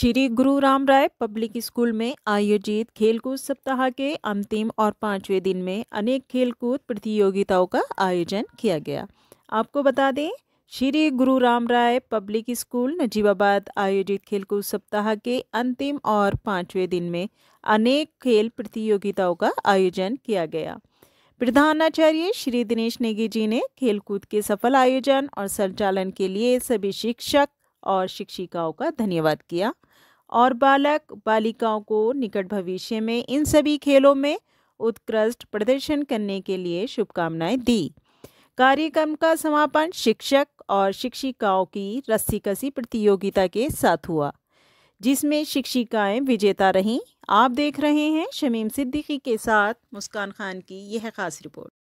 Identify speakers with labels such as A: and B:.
A: Shri Guru Ram Rai public school में आयोजित खेलकूद सप्ताह के अंतिम और पांचवें दिन में अनेक खेलकूद प्रतियोगिताओं का आयोजन किया गया आपको बता दें श्री गुरु राम राय पब्लिक स्कूल नजीबाबाद आयोजित खेलकूद सप्ताह के अंतिम और पांचवें दिन में अनेक खेल प्रतियोगिताओं का आयोजन किया गया प्रधानाचार्य श्री दिनेश नेगी जी ने खेलकूद के सफल आयोजन और संचालन के लिए सभी शिक्षक और शिक्षिकाओं का धन्यवाद किया और बालक बालिकाओं को निकट भविष्य में इन सभी खेलों में उत्कृष्ट प्रदर्शन करने के लिए शुभकामनाएं दी कार्यक्रम का समापन शिक्षक और शिक्षिकाओं की रस्सी कसी प्रतियोगिता के साथ हुआ जिसमें शिक्षिकाएं विजेता रहीं आप देख रहे हैं शमीम सिद्दीकी के साथ मुस्कान खान की यह खास रिपोर्ट